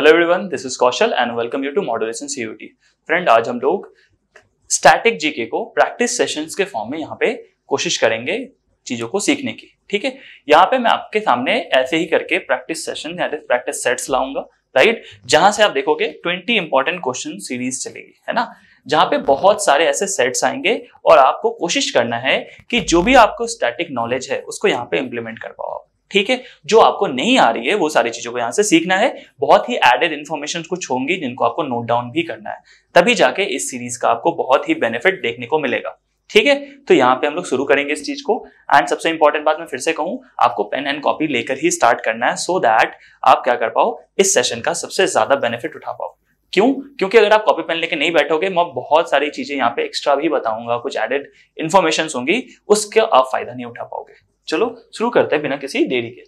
hello everyone this is Kaushal and welcome you to modulation CUT friend आज हम लोग static GK को practice sessions के फॉर्म में यहाँ पे कोशिश करेंगे चीजों को सीखने की ठीक है यहाँ पे मैं आपके सामने ऐसे ही करके प्रैक्टिस सेशन या प्रैक्टिस सेट्स लाऊंगा राइट जहां से आप देखोगे ट्वेंटी इंपॉर्टेंट क्वेश्चन सीरीज चलेगी है ना जहां पे बहुत सारे ऐसे सेट्स आएंगे और आपको कोशिश करना है कि जो भी आपको स्टैटिक नॉलेज है उसको यहाँ पे इंप्लीमेंट कर पाओ आप ठीक है जो आपको नहीं आ रही है वो सारी चीजों को यहां से सीखना है बहुत ही एडेड इन्फॉर्मेशन कुछ होंगी जिनको आपको नोट डाउन भी करना है तभी जाके इस सीरीज का आपको बहुत ही बेनिफिट देखने को मिलेगा ठीक है तो यहाँ पे हम लोग शुरू करेंगे इस चीज को एंड सबसे इंपॉर्टेंट बात मैं फिर से कहूँ आपको पेन एंड कॉपी लेकर ही स्टार्ट करना है सो so दैट आप क्या कर पाओ इस सेशन का सबसे ज्यादा बेनिफिट उठा पाओ क्यों क्योंकि अगर आप कॉपी पेन लेके नहीं बैठोगे मैं बहुत सारी चीजें यहाँ पे एक्स्ट्रा भी बताऊंगा कुछ एडेड इन्फॉर्मेशन होंगी उसका आप फायदा नहीं उठा पाओगे चलो शुरू करते हैं बिना किसी देरी के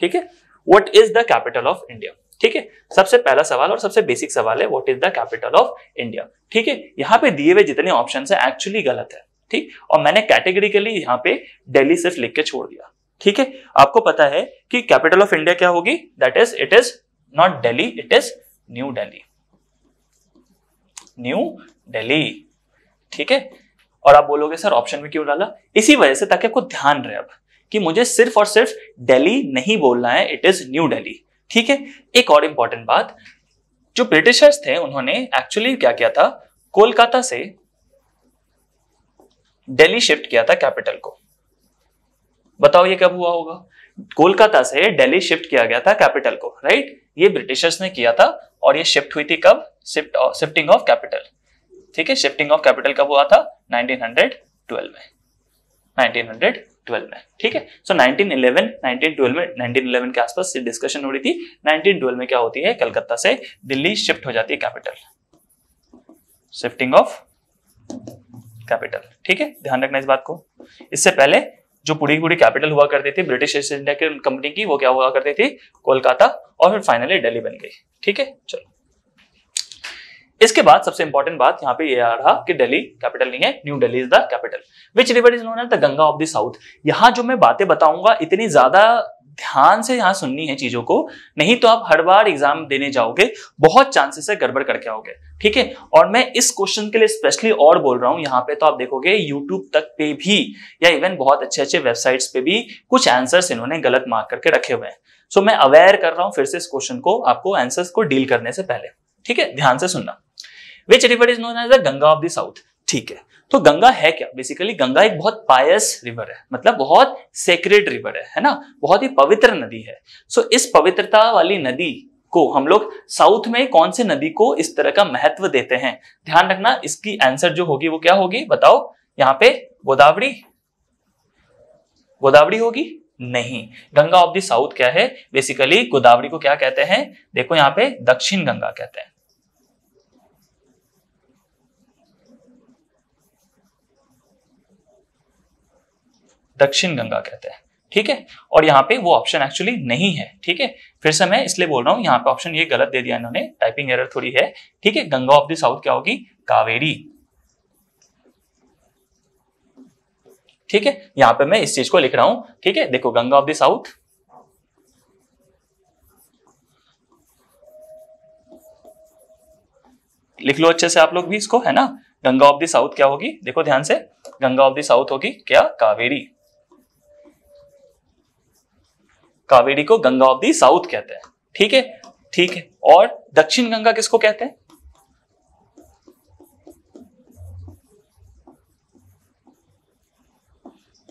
ठीक है what is the capital of India ठीक है सबसे पहला सवाल और सबसे बेसिक सवाल है what is the capital of India ठीक है यहाँ पे दिए हुए जितने ऑप्शन है एक्चुअली गलत है ठीक और मैंने कैटेगरी के लिए यहाँ पे डेली सिर्फ लिख के छोड़ दिया ठीक है आपको पता है कि कैपिटल ऑफ इंडिया क्या होगी that is it is not Delhi it is new Delhi new Delhi ठीक है और आप बोलोगे सर ऑप्शन में क्यों डाला इसी वजह से ताकि आपको ध्यान रहे अब कि मुझे सिर्फ और सिर्फ दिल्ली नहीं बोलना है इट इज न्यू दिल्ली ठीक है एक और इंपॉर्टेंट बात जो ब्रिटिशर्स थे उन्होंने एक्चुअली क्या किया था कोलकाता से दिल्ली शिफ्ट किया था कैपिटल को बताओ ये कब हुआ होगा कोलकाता से दिल्ली शिफ्ट किया गया था कैपिटल को राइट ये ब्रिटिशर्स ने किया था और ये शिफ्ट हुई थी कब शिफ्ट शिफ्टिंग ऑफ कैपिटल ठीक है शिफ्टिंग ऑफ कैपिटल कब हुआ था 1912 में 1912 1912 में ठीक है सो नाइनटीन इलेवन नाइनटीन में 1911 के आसपास से डिस्कशन हो रही थी 1912 में क्या होती है कलकत्ता से दिल्ली शिफ्ट हो जाती है कैपिटल शिफ्टिंग ऑफ कैपिटल ठीक है ध्यान रखना इस बात को इससे पहले जो पूरी पूरी कैपिटल हुआ करती थी ब्रिटिश ईस्ट इंडिया कंपनी की वो क्या हुआ करती थी कोलकाता और फिर फाइनली दिल्ली बन गई ठीक है चलो इसके बाद सबसे इंपॉर्टेंट बात यहाँ पे ये आ रहा कि दिल्ली कैपिटल नहीं है new Delhi is the capital which river is known as the Ganga of the south यहाँ जो मैं बातें बताऊंगा इतनी ज्यादा ध्यान से यहाँ सुननी है चीजों को नहीं तो आप हर बार एग्जाम देने जाओगे बहुत चांसेस है गड़बड़ करके आओगे ठीक है और मैं इस क्वेश्चन के लिए स्पेशली और बोल रहा हूँ यहाँ पे तो आप देखोगे यूट्यूब तक पे भी या इवन बहुत अच्छे अच्छे वेबसाइट्स पे भी कुछ आंसर्स इन्होंने गलत मार्क करके रखे हुए हैं सो मैं अवेयर कर रहा हूँ फिर से इस क्वेश्चन को आपको आंसर को डील करने से पहले ठीक है ध्यान से सुनना which river is known as the Ganga of the south ठीक है तो गंगा है क्या बेसिकली गंगा एक बहुत पायस रिवर है मतलब बहुत सेक्रेट रिवर है है ना बहुत ही पवित्र नदी है सो इस पवित्रता वाली नदी को हम लोग साउथ में कौन से नदी को इस तरह का महत्व देते हैं ध्यान रखना इसकी आंसर जो होगी वो क्या होगी बताओ यहाँ पे गोदावरी गोदावरी होगी नहीं गंगा ऑफ द साउथ क्या है बेसिकली गोदावरी को क्या कहते हैं देखो यहाँ पे दक्षिण गंगा कहते हैं दक्षिण गंगा कहते हैं ठीक है और यहाँ पे वो ऑप्शन एक्चुअली नहीं है ठीक है फिर से मैं इसलिए बोल रहा हूँ यहाँ पे ऑप्शन ये गलत दे दिया इन्होंने टाइपिंग एरर थोड़ी है ठीक है गंगा ऑफ द साउथ क्या होगी कावेरी ठीक है यहां पे मैं इस चीज को लिख रहा हूं ठीक है देखो गंगा ऑफ द साउथ लिख लो अच्छे से आप लोग भी इसको है ना गंगा ऑफ द साउथ क्या होगी देखो ध्यान से गंगा ऑफ द साउथ होगी क्या कावेरी कावेरी को गंगा ऑफ दी साउथ कहते हैं ठीक है ठीक है और दक्षिण गंगा किसको कहते हैं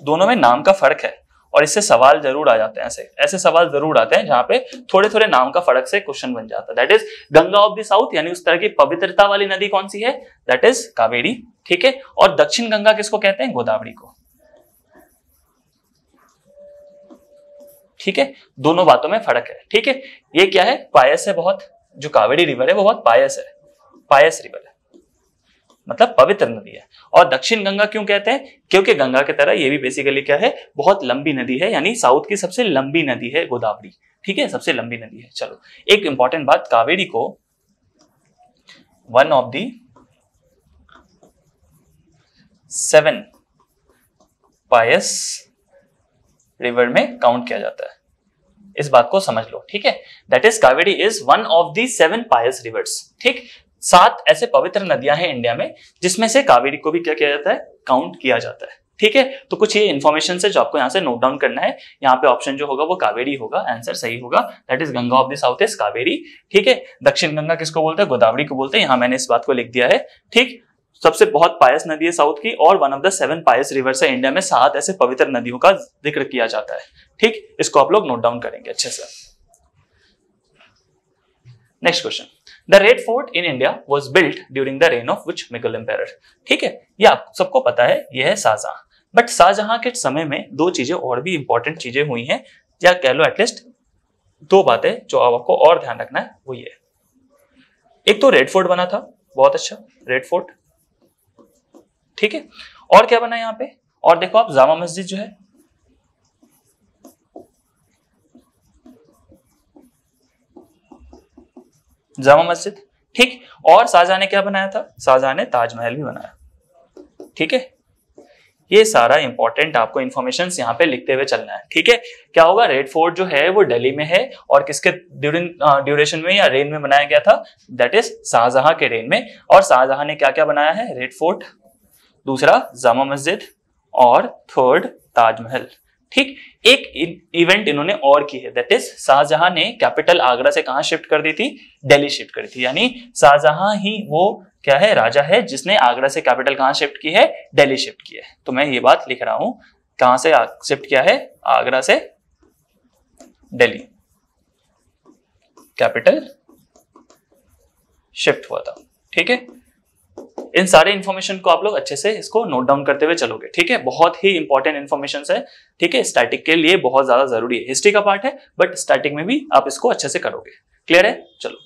दोनों में नाम का फर्क है और इससे सवाल जरूर आ जाते हैं ऐसे ऐसे सवाल जरूर आते हैं जहां पे थोड़े थोड़े नाम का फर्क से क्वेश्चन बन जाता है that is Ganga of the south यानी उस तरह की पवित्रता वाली नदी कौन सी है दैट इज कावेरी ठीक है और दक्षिण गंगा किसको कहते हैं गोदावरी को ठीक है दोनों बातों में फर्क है ठीक है ये क्या है पायस है बहुत जो कावेरी रिवर है वो बहुत पायस है पायस रिवर है मतलब पवित्र नदी है और दक्षिण गंगा क्यों कहते हैं क्योंकि गंगा की तरह ये भी बेसिकली क्या है बहुत लंबी नदी है यानी साउथ की सबसे लंबी नदी है गोदावरी ठीक है सबसे लंबी नदी है चलो एक इंपॉर्टेंट बात कावेरी को one of the seven pious river में काउंट किया जाता है इस बात को समझ लो ठीक है that is Kaveri is one of the seven pious rivers ठीक सात ऐसे पवित्र नदियां हैं इंडिया में जिसमें से कावेरी को भी क्या किया जाता है काउंट किया जाता है ठीक है तो कुछ ये इन्फॉर्मेशन है जो आपको यहाँ से नोट डाउन करना है यहाँ पे ऑप्शन जो होगा वो कावेरी होगा आंसर सही होगा that is Ganga of the south is Kaveri ठीक है दक्षिण गंगा किसको बोलते हैं गोदावरी को बोलते हैं यहां मैंने इस बात को लिख दिया है ठीक सबसे बहुत पायस नदी है साउथ की और one of the seven pious rivers है इंडिया में सात ऐसे पवित्र नदियों का जिक्र किया जाता है ठीक इसको आप लोग नोट डाउन करेंगे अच्छे से next question the red fort in India was built during the reign of which Mughal empire ठीक है ये आप सबको पता है यह है शाहजहां बट शाहजहां के समय में दो चीजें और भी इंपॉर्टेंट चीजें हुई हैं या कह लो एटलीस्ट दो बातें जो आपको और ध्यान रखना है वो ये एक तो रेड फोर्ट बना था बहुत अच्छा रेड फोर्ट ठीक है और क्या बना यहाँ पे और देखो आप जामा मस्जिद जो है जामा मस्जिद ठीक और शाहजहा ने क्या बनाया था शाहजहां ने ताजमहल भी बनाया ठीक है ये सारा इंपॉर्टेंट आपको इन्फॉर्मेशन यहाँ पे लिखते हुए चलना है ठीक है क्या होगा रेड फोर्ट जो है वो दिल्ली में है और किसके ड्यूरेशन में या रेन में बनाया गया था दैट इज शाहजहां के रेन में और शाहजहां ने क्या क्या बनाया है रेड फोर्ट दूसरा जामा मस्जिद और थर्ड ताजमहल ठीक एक इवेंट इन्होंने और की है दैट इज शाहजहां ने कैपिटल आगरा से कहा शिफ्ट कर दी थी दिल्ली शिफ्ट करी थी यानी शाहजहां ही वो क्या है राजा है जिसने आगरा से कैपिटल कहां शिफ्ट की है दिल्ली शिफ्ट की है तो मैं ये बात लिख रहा हूं कहां से शिफ्ट किया है आगरा से दिल्ली कैपिटल शिफ्ट हुआ था ठीक है इन सारे इन्फॉर्मेशन को आप लोग अच्छे से इसको नोट डाउन करते हुए चलोगे ठीक है बहुत ही इंपॉर्टेंट इन्फॉर्मेशन है ठीक है स्टैटिक के लिए बहुत ज्यादा जरूरी है हिस्ट्री का पार्ट है बट स्टैटिक में भी आप इसको अच्छे से करोगे क्लियर है चलो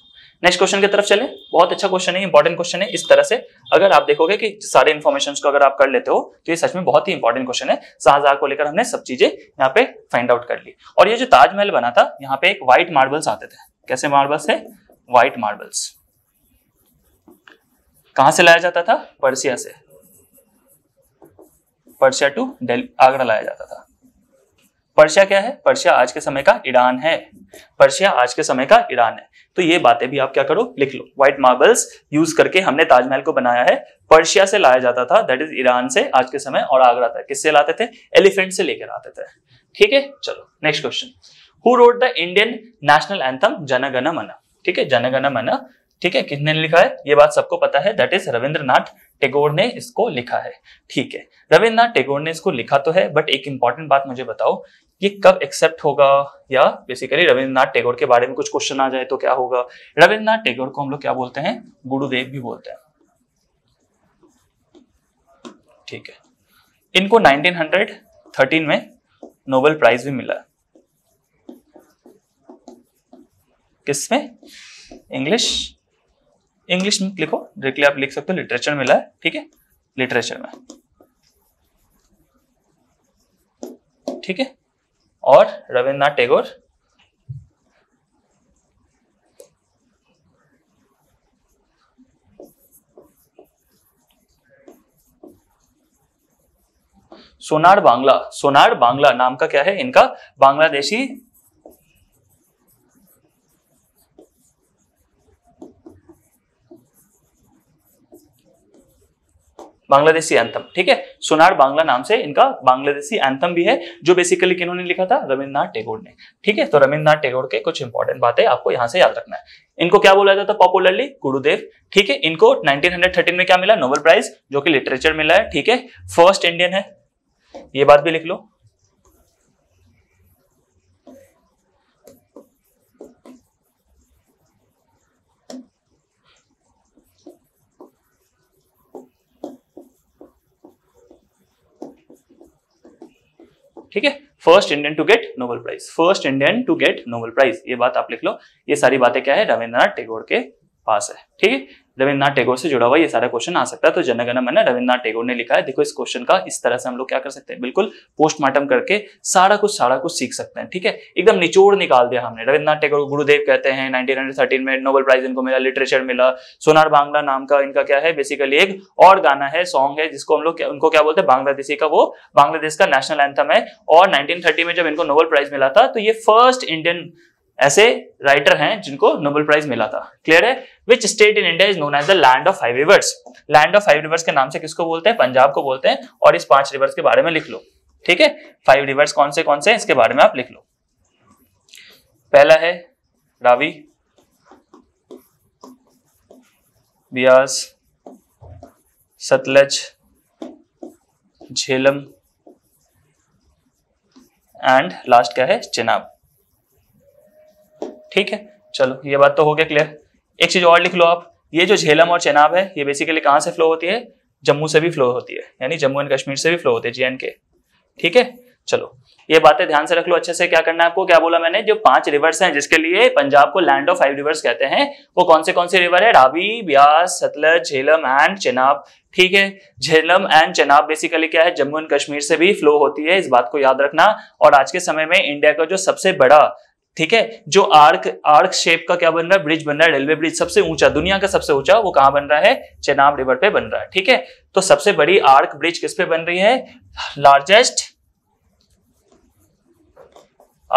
नेक्स्ट क्वेश्चन की तरफ चले बहुत अच्छा क्वेश्चन है इंपॉर्टेंट क्वेश्चन है इस तरह से अगर आप देखोगे कि सारे इन्फॉर्मेशन को अगर आप कर लेते हो तो ये सच में बहुत ही इंपॉर्टेंट क्वेश्चन है शाहजहा को लेकर हमने सब चीजें यहाँ पे फाइंड आउट कर ली और ये जो ताजमहल बना था यहाँ पे एक व्हाइट मार्बल्स आते थे कैसे मार्बल्स है व्हाइट मार्बल्स कहां से लाया जाता था पर्सिया से पर्सिया टू दिल्ली आगरा लाया जाता था पर्सिया क्या है पर्सिया आज के समय का ईरान है पर्सिया आज के समय का ईरान है तो ये बातें भी आप क्या करो लिख लो व्हाइट मार्बल्स यूज करके हमने ताजमहल को बनाया है पर्शिया से लाया जाता था दैट इज ईरान से आज के समय और आगरा तक किससे लाते थे एलिफेंट से लेकर आते थे ठीक है चलो next question who wrote the Indian national anthem Jana Gana Mana ठीक है जनगण मन ठीक है किसने लिखा है ये बात सबको पता है दैट इज रविंद्रनाथ टेगोर ने इसको लिखा है ठीक है रविंद्रनाथ टेगोर ने इसको लिखा तो है बट एक इंपॉर्टेंट बात मुझे बताओ ये कब एक्सेप्ट होगा या बेसिकली रविंद्रनाथ टेगोर के बारे में कुछ क्वेश्चन आ जाए तो क्या होगा रविंद्रनाथ टेगोर को हम लोग क्या बोलते हैं गुरुदेव भी बोलते हैं ठीक है इनको 1913 में नोबेल प्राइज भी मिला किसमें इंग्लिश इंग्लिश में लिखो डायरेक्टली आप लिख सकते हो लिटरेचर मिला है ठीक है लिटरेचर में ठीक है और रविन्द्रनाथ टैगोर सोनार बांग्ला सोनार बांग्ला नाम का क्या है इनका बांग्लादेशी बांग्लादेशी एंथम ठीक है सोनार बांग्ला नाम से इनका बांग्लादेशी एंथम भी है जो बेसिकली किन्होंने लिखा था रविन्द्रनाथ टेगोर ने ठीक है तो रविन्द्रनाथ टेगोर के कुछ इंपॉर्टेंट बातें आपको यहाँ से याद रखना है इनको क्या बोला जाता था पॉपुलरली गुरुदेव ठीक है इनको 1913 में क्या मिला नोबेल प्राइज जो कि लिटरेचर मिला है ठीक है फर्स्ट इंडियन है ये बात भी लिख लो ठीक है first Indian to get Nobel prize first Indian to get Nobel prize ये बात आप लिख लो ये सारी बातें क्या है रविन्द्रनाथ टेगोर के पास है ठीक है रविन्द्रनाथ टैगोर से जुड़ा हुआ ये सारा क्वेश्चन आ सकता है तो जनगण मन रविन्द्रनाथ टैगोर ने लिखा है देखो इस क्वेश्चन का इस तरह से हम लोग क्या कर सकते हैं बिल्कुल पोस्टमार्टम करके सारा कुछ सारा कुछ सीख सकते हैं ठीक है एकदम निचोड़ निकाल दिया हमने रविन्द्रनाथ टैगोर गुरुदेव कहते हैं नाइनटीन में नोबेल प्राइज इनको मिला लिटरेचर मिला सोनार बांग्ला नाम का इनका क्या है बेसिकली एक और गाना है सॉन्ग है जिसको हम लोग उनको क्या बोलते हैं बांग्लादेशी का वो बांग्लादेश का नेशनल एंथम है और नाइनटीन में जब इनको नोबल प्राइज मिला था तो ये फर्स्ट इंडियन ऐसे राइटर हैं जिनको नोबेल प्राइज मिला था क्लियर है which state in India is known as the land of five rivers land of five rivers के नाम से किसको बोलते हैं पंजाब को बोलते हैं और इस पांच रिवर्स के बारे में लिख लो ठीक है फाइव रिवर्स कौन से कौन से इसके बारे में आप लिख लो पहला है रावी ब्यास सतलज झेलम एंड लास्ट क्या है चिनाब ठीक है चलो ये बात तो हो गया क्लियर एक चीज और लिख लो आप ये जो झेलम और चेनाब है ये बेसिकली कहाँ से फ्लो होती है जम्मू से भी फ्लो होती है यानी जम्मू एंड कश्मीर से भी फ्लो होती है जे के ठीक है चलो ये बातें ध्यान से रख लो अच्छे से क्या करना है आपको क्या बोला मैंने जो पांच रिवर्स हैं जिसके लिए पंजाब को लैंड ऑफ फाइव रिवर्स कहते हैं वो कौन से कौन से रिवर है रावी ब्यास सतलज झेलम एंड चेनाब ठीक है झेलम एंड चेनाब बेसिकली क्या है जम्मू एंड कश्मीर से भी फ्लो होती है इस बात को याद रखना और आज के समय में इंडिया का जो सबसे बड़ा ठीक है जो आर्क आर्क शेप का क्या बन रहा है ब्रिज बन रहा है रेलवे ब्रिज सबसे ऊंचा दुनिया का सबसे ऊंचा वो कहां बन रहा है चेनाब रिवर पे बन रहा है ठीक है तो सबसे बड़ी आर्क ब्रिज किस पे बन रही है लार्जेस्ट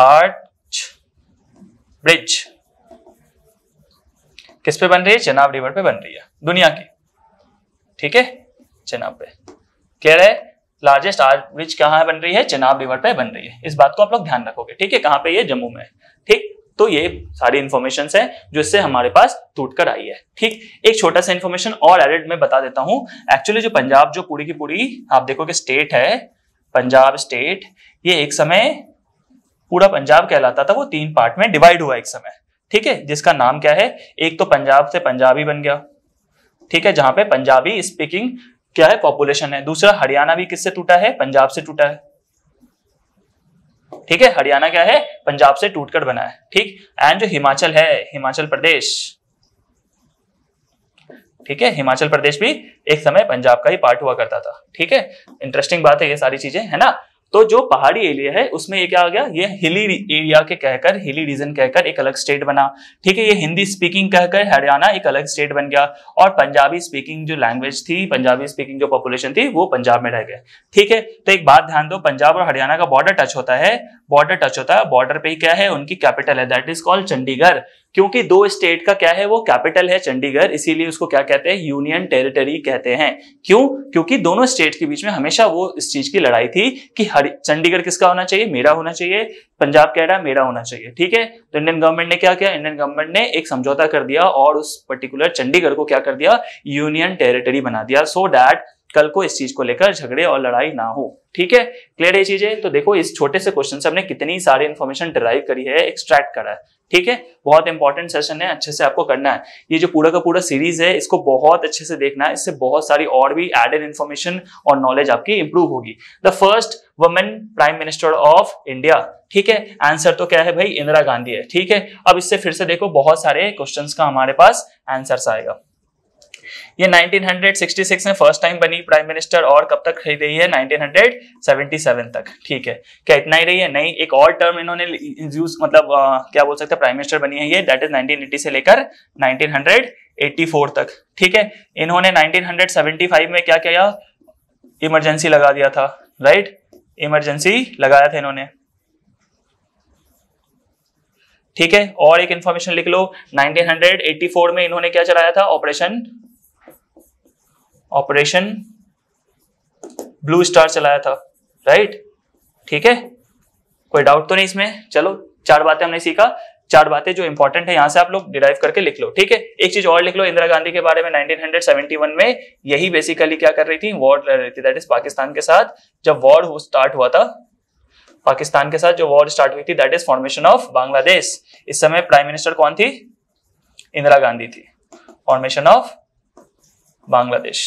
आर्च ब्रिज किस पे बन रही है चेनाब रिवर पे बन रही है दुनिया की ठीक है चेनाब पे क्लियर है लार्जेस्ट आर ब्रिज कहाँ बन रही है चिनाब रिवर पे बन रही है इस बात को आप लोग ध्यान रखोगे ठीक है कहाँ पे ये जम्मू में ठीक तो ये सारी इन्फॉर्मेशन है जो इससे हमारे पास टूट कर आई है ठीक एक छोटा सा इन्फॉर्मेशन और एडिट में बता देता हूँ एक्चुअली जो पंजाब जो पूरी की पूरी आप देखोगे स्टेट है पंजाब स्टेट ये एक समय पूरा पंजाब कहलाता था वो तीन पार्ट में डिवाइड हुआ एक समय ठीक है जिसका नाम क्या है एक तो पंजाब से पंजाबी बन गया ठीक है जहां पे पंजाबी स्पीकिंग क्या है पॉपुलेशन है दूसरा हरियाणा भी किससे टूटा है पंजाब से टूटा है ठीक है हरियाणा क्या है पंजाब से टूटकर बना है ठीक एंड जो हिमाचल है हिमाचल प्रदेश ठीक है हिमाचल प्रदेश भी एक समय पंजाब का ही पार्ट हुआ करता था ठीक है इंटरेस्टिंग बात है ये सारी चीजें है ना तो जो पहाड़ी एरिया है उसमें ये क्या आ गया ये हिली एरिया के कहकर हिली रीजन कहकर एक अलग स्टेट बना ठीक है ये हिंदी स्पीकिंग कहकर हरियाणा एक अलग स्टेट बन गया और पंजाबी स्पीकिंग जो लैंग्वेज थी पंजाबी स्पीकिंग जो पॉपुलेशन थी वो पंजाब में रह गए ठीक है तो एक बात ध्यान दो पंजाब और हरियाणा का बॉर्डर टच होता है बॉर्डर टच होता है बॉर्डर पे ही क्या है उनकी कैपिटल है दैट इज कॉल्ड चंडीगढ़ क्योंकि दो स्टेट का क्या है वो कैपिटल है चंडीगढ़ इसीलिए उसको क्या कहते हैं यूनियन टेरिटरी कहते हैं क्यों क्योंकि दोनों स्टेट के बीच में हमेशा वो इस चीज की लड़ाई थी कि हर चंडीगढ़ किसका होना चाहिए मेरा होना चाहिए पंजाब कह रहा है मेरा होना चाहिए ठीक है तो इंडियन गवर्नमेंट ने क्या किया इंडियन गवर्नमेंट ने एक समझौता कर दिया और उस पर्टिकुलर चंडीगढ़ को क्या कर दिया यूनियन टेरिटरी बना दिया सो so डैट कल को इस चीज को लेकर झगड़े और लड़ाई ना हो ठीक है क्लियर है चीजें तो देखो इस छोटे से क्वेश्चन से हमने कितनी सारी इन्फॉर्मेशन डिराइव करी है एक्सट्रैक्ट करा है ठीक है बहुत इंपॉर्टेंट सेशन है अच्छे से आपको करना है ये जो पूरा का पूरा सीरीज है इसको बहुत अच्छे से देखना है इससे बहुत सारी और भी एडेड इन्फॉर्मेशन और नॉलेज आपकी इंप्रूव होगी the first women prime minister of India ठीक है आंसर तो क्या है भाई इंदिरा गांधी है ठीक है अब इससे फिर से देखो बहुत सारे क्वेश्चन का हमारे पास आंसर आएगा ये 1966 में फर्स्ट टाइम बनी प्राइम मिनिस्टर और कब तक रही है 1977 तक ठीक है क्या इतना ही रही है नहीं एक और टर्म इन्होंने यूज मतलब आ, क्या बोल सकते हैं प्राइम मिनिस्टर बनी है ये दैट इज नाइनटीन से लेकर नाइनटीन तक ठीक है इन्होंने नाइनटीन में क्या किया इमरजेंसी लगा दिया था राइट इमरजेंसी लगाया था इन्होंने ठीक है और एक इंफॉर्मेशन लिख लो 1984 में इन्होंने क्या चलाया था ऑपरेशन ऑपरेशन ब्लू स्टार चलाया था राइट ठीक है कोई डाउट तो नहीं इसमें चलो चार बातें हमने सीखा चार बातें जो इंपॉर्टेंट है यहां से आप लोग डिराइव करके लिख लो ठीक है एक चीज और लिख लो इंदिरा गांधी के बारे में 1971 में यही बेसिकली क्या कर रही थी वॉर लड़ रही थी दैट इज पाकिस्तान के साथ जब वॉर स्टार्ट हुआ था पाकिस्तान के साथ जो वॉर स्टार्ट हुई थी that is formation of Bangladesh इस समय प्राइम मिनिस्टर कौन थी इंदिरा गांधी थी फॉर्मेशन ऑफ बांग्लादेश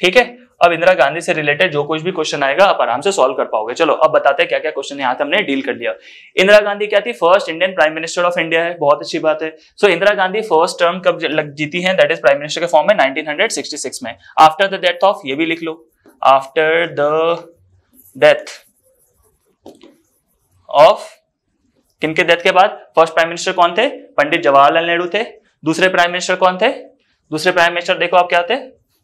ठीक है अब इंदिरा गांधी से रिलेटेड जो कुछ भी क्वेश्चन आएगा आप आराम से सॉल्व कर पाओगे चलो अब बताते हैं क्या क्या क्वेश्चन यहाँ हमने डील कर लिया इंदिरा गांधी क्या थी first Indian prime minister of India है बहुत अच्छी बात है so so, Indira Gandhi first term कब लग जीती है दैट इज प्राइम मिनिस्टर के फॉर्म में नाइनटीन में आफ्टर द डेथ ऑफ ये भी लिख लो आफ्टर द डेथ ऑफ किनके डेथ के बाद फर्स्ट प्राइम मिनिस्टर कौन थे पंडित जवाहरलाल नेहरू थे दूसरे प्राइम मिनिस्टर कौन थे दूसरे प्राइम मिनिस्टर देखो आप क्या थे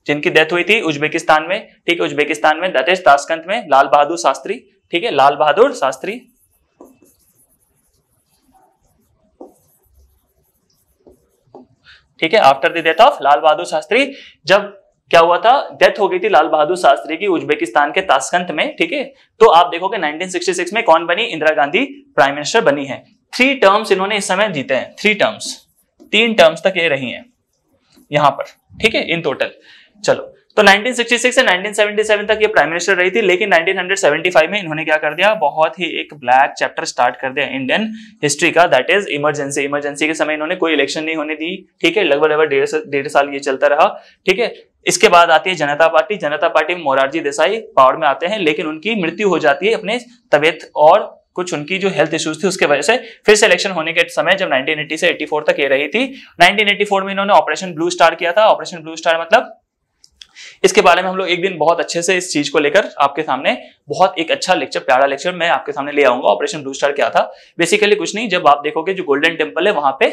जिनकी डेथ हुई थी उज्बेकिस्तान में ठीक है उज्बेकिस्तान में दैट ताशकंत में लाल बहादुर शास्त्री ठीक है लाल बहादुर शास्त्री ठीक है after the death of Lal Bahadur Shastri जब क्या हुआ था डेथ हो गई थी लाल बहादुर शास्त्री की उज्बेकिस्तान के ताशकंत में ठीक है तो आप देखोगे 1966 में कौन बनी इंदिरा गांधी प्राइम मिनिस्टर बनी है थ्री टर्म्स इन्होंने इस समय जीते हैं थ्री टर्म्स तीन टर्म्स तक ये रही हैं यहां पर ठीक है इन टोटल चलो तो 1966 से 1977 तक ये प्राइम मिनिस्टर रही थी लेकिन 1975 में इन्होंने क्या कर दिया बहुत ही एक ब्लैक चैप्टर स्टार्ट कर दिया इंडियन हिस्ट्री का दैट इज इमरजेंसी इमरजेंसी के समय इन्होंने कोई इलेक्शन नहीं होने दी ठीक है लगभग लगभग डेढ़ डेढ़ साल ये चलता रहा ठीक है इसके बाद आती है जनता पार्टी जनता पार्टी में मोरारजी देसाई पावर में आते हैं लेकिन उनकी मृत्यु हो जाती है अपने तबियत और कुछ उनकी जो हेल्थ इश्यूज थी उसके वजह से फिर से इलेक्शन होने के समय जब 1980 से 84 तक ये रही थी 1984 में इन्होंने ऑपरेशन ब्लू स्टार किया था ऑपरेशन ब्लू स्टार मतलब इसके बारे में हम लोग एक दिन बहुत अच्छे से इस चीज को लेकर आपके सामने बहुत एक अच्छा लेक्चर प्यारा लेक्चर मैं आपके सामने ले आऊंगा ऑपरेशन ब्लू स्टार क्या था बेसिकली कुछ नहीं जब आप देखोगे जो गोल्डन टेम्पल है वहां पे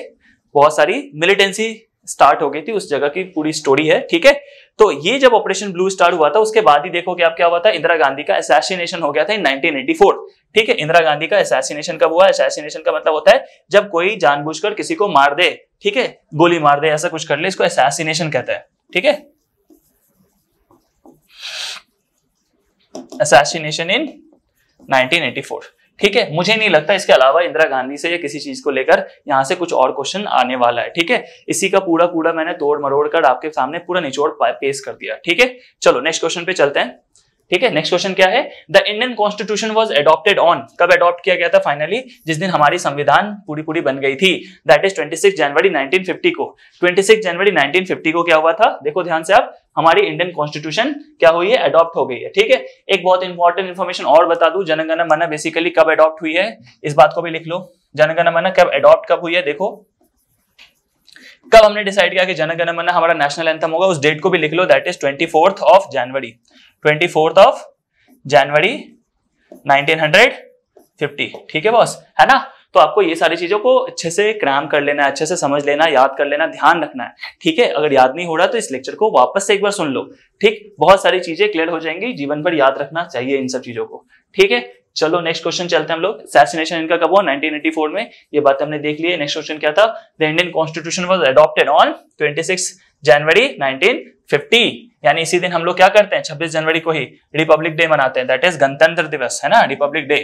बहुत सारी मिलिटेंसी स्टार्ट हो गई थी उस जगह की पूरी स्टोरी है ठीक है तो ये जब ऑपरेशन ब्लू स्टार हुआ था उसके बाद ही देखो कि आप क्या हुआ था इंदिरा गांधी का असैसिनेशन हो गया था इन 1984 ठीक है इंदिरा गांधी का एसैसिनेशन कब हुआ एसैसिनेशन का मतलब होता है जब कोई जानबूझकर किसी को मार दे ठीक है गोली मार दे ऐसा कुछ कर ले इसको असैसिनेशन कहता है ठीक है असैसिनेशन इन 1984 ठीक है मुझे नहीं लगता इसके अलावा इंदिरा गांधी से या किसी चीज को लेकर यहां से कुछ और क्वेश्चन आने वाला है ठीक है इसी का पूरा पूरा मैंने तोड़ मरोड़ कर आपके सामने पूरा निचोड़ पेश कर दिया ठीक है चलो नेक्स्ट क्वेश्चन पे चलते हैं ठीक है नेक्स्ट क्वेश्चन क्या है the Indian constitution was adopted on कब एडॉप्ट किया गया था फाइनली जिस दिन हमारी संविधान पूरी पूरी बन गई थी दैट इज 26 जनवरी 1950 को 26 जनवरी 1950 को क्या हुआ था देखो ध्यान से आप हमारी इंडियन कॉन्स्टिट्यूशन क्या हुई है अडॉप्ट हो गई है ठीक है एक बहुत इंपॉर्टेंट इन्फॉर्मेशन और बता दू जनगण मना बेसिकली कब एडॉप्ट हुई है इस बात को भी लिख लो जनगण मना कब एडॉप्ट कब हुई है देखो कब हमने डिसाइड किया कि जनगण मन हमारा नेशनल एंथम होगा उस डेट को भी लिख लो that is twenty fourth of January twenty fourth of January 1950 ठीक है बॉस है ना तो आपको ये सारी चीजों को अच्छे से क्रैम कर लेना है अच्छे से समझ लेना याद कर लेना ध्यान रखना है ठीक है अगर याद नहीं हो रहा तो इस लेक्चर को वापस से एक बार सुन लो ठीक बहुत सारी चीजें क्लियर हो जाएंगी जीवन भर याद रखना चाहिए इन सब चीजों को ठीक है चलो नेक्स्ट क्वेश्चन चलते हैं हम लोग सैसिनेशन इनका कब हुआ 1984 में ये बात हमने देख ली है नेक्स्ट क्वेश्चन क्या था the Indian constitution was adopted on 26 January 1950 यानी इसी दिन हम लोग क्या करते हैं 26 जनवरी को ही रिपब्लिक डे मनाते हैं दैट इज गणतंत्र दिवस है ना रिपब्लिक डे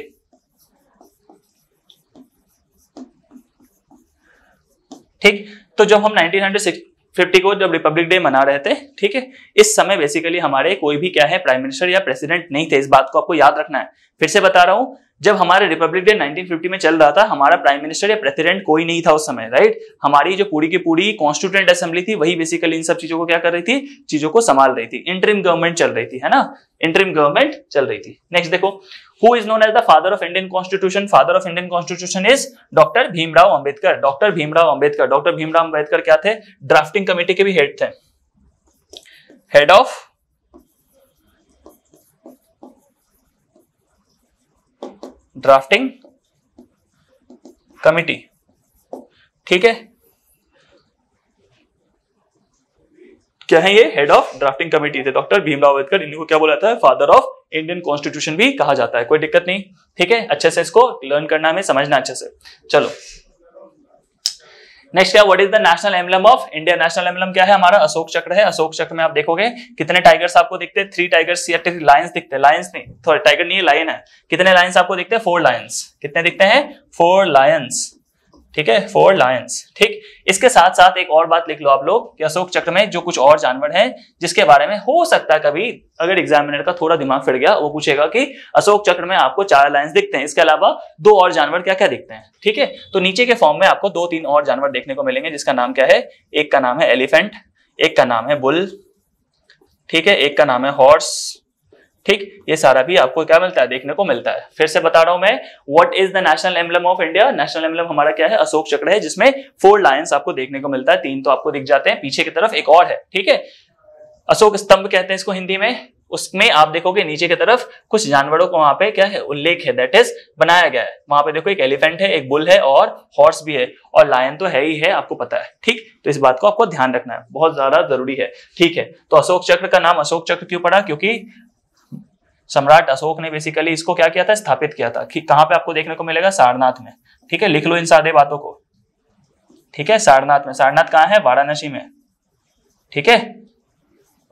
ठीक तो जब हम 1906 फिफ्टी को जब रिपब्लिक डे मना रहे थे ठीक है इस समय बेसिकली हमारे कोई भी क्या है प्राइम मिनिस्टर या प्रेसिडेंट नहीं थे इस बात को आपको याद रखना है फिर से बता रहा हूँ जब हमारे रिपब्लिक डे 1950 में चल रहा था हमारा प्राइम मिनिस्टर या प्रेसिडेंट कोई नहीं था उस समय राइट हमारी जो पूरी की पूरी कॉन्स्टिट्यूंट असेंबली थी वही बेसिकली इन सब चीजों को क्या कर रही थी चीजों को संभाल रही थी इंटरिम गवर्नमेंट चल रही थी है ना इंटरिम गवर्नमेंट चल रही थी नेक्स्ट देखो who is known as the father of Indian constitution father of Indian constitution is doctor Bhimrao Ambedkar doctor Bhimrao Ambedkar doctor Bhimrao Ambedkar क्या थे ड्राफ्टिंग कमेटी के भी हेड थे हेड ऑफ ड्राफ्टिंग कमिटी ठीक है क्या है ये हेड ऑफ ड्राफ्टिंग कमेटी थे डॉक्टर भीमराव अम्बेडकर इनको क्या बोला जाता है फादर ऑफ इंडियन कॉन्स्टिट्यूशन भी कहा जाता है कोई दिक्कत नहीं ठीक है अच्छे से इसको लर्न करना है समझना अच्छे से चलो नेक्स्ट क्या what is the national emblem of India national emblem क्या है हमारा अशोक चक्र है अशोक चक्र में आप देखोगे कितने टाइगर्स आपको दिखते हैं थ्री टाइगर्स या थ्री लायंस दिखते हैं लायंस नहीं थोड़ा टाइगर नहीं है लायन है कितने लायंस आपको दिखते हैं फोर लायंस कितने दिखते हैं फोर लायंस ठीक है फोर लायंस ठीक इसके साथ साथ एक और बात लिख लो आप लोग कि अशोक चक्र में जो कुछ और जानवर हैं जिसके बारे में हो सकता है कभी अगर एग्जामिनर का थोड़ा दिमाग फिर गया वो पूछेगा कि अशोक चक्र में आपको चार लायंस दिखते हैं इसके अलावा दो और जानवर क्या क्या दिखते हैं ठीक है तो नीचे के फॉर्म में आपको दो तीन और जानवर देखने को मिलेंगे जिसका नाम क्या है एक का नाम है एलिफेंट एक का नाम है बुल ठीक है एक का नाम है हॉर्स ठीक ये सारा भी आपको क्या मिलता है देखने को मिलता है फिर से बता रहा हूं मैं what is the national emblem of India national emblem हमारा क्या है अशोक चक्र है जिसमें फोर लाइन आपको देखने को मिलता है तीन तो आपको दिख जाते हैं पीछे की तरफ एक और है ठीक है अशोक स्तंभ कहते हैं इसको हिंदी में उसमें आप देखोगे नीचे की तरफ कुछ जानवरों को वहां पे क्या है उल्लेख है दैट इज बनाया गया है वहां पे देखो एक एलिफेंट है एक बुल है और हॉर्स भी है और लायन तो है ही है आपको पता है ठीक तो इस बात को आपको ध्यान रखना है बहुत ज्यादा जरूरी है ठीक है तो अशोक चक्र का नाम अशोक चक्र क्यों पड़ा क्योंकि सम्राट अशोक ने बेसिकली इसको क्या किया था स्थापित किया था कहाँ पे आपको देखने को मिलेगा सारनाथ में ठीक है लिख लो इन सारे बातों को ठीक है सारनाथ में सारनाथ कहाँ है वाराणसी में ठीक है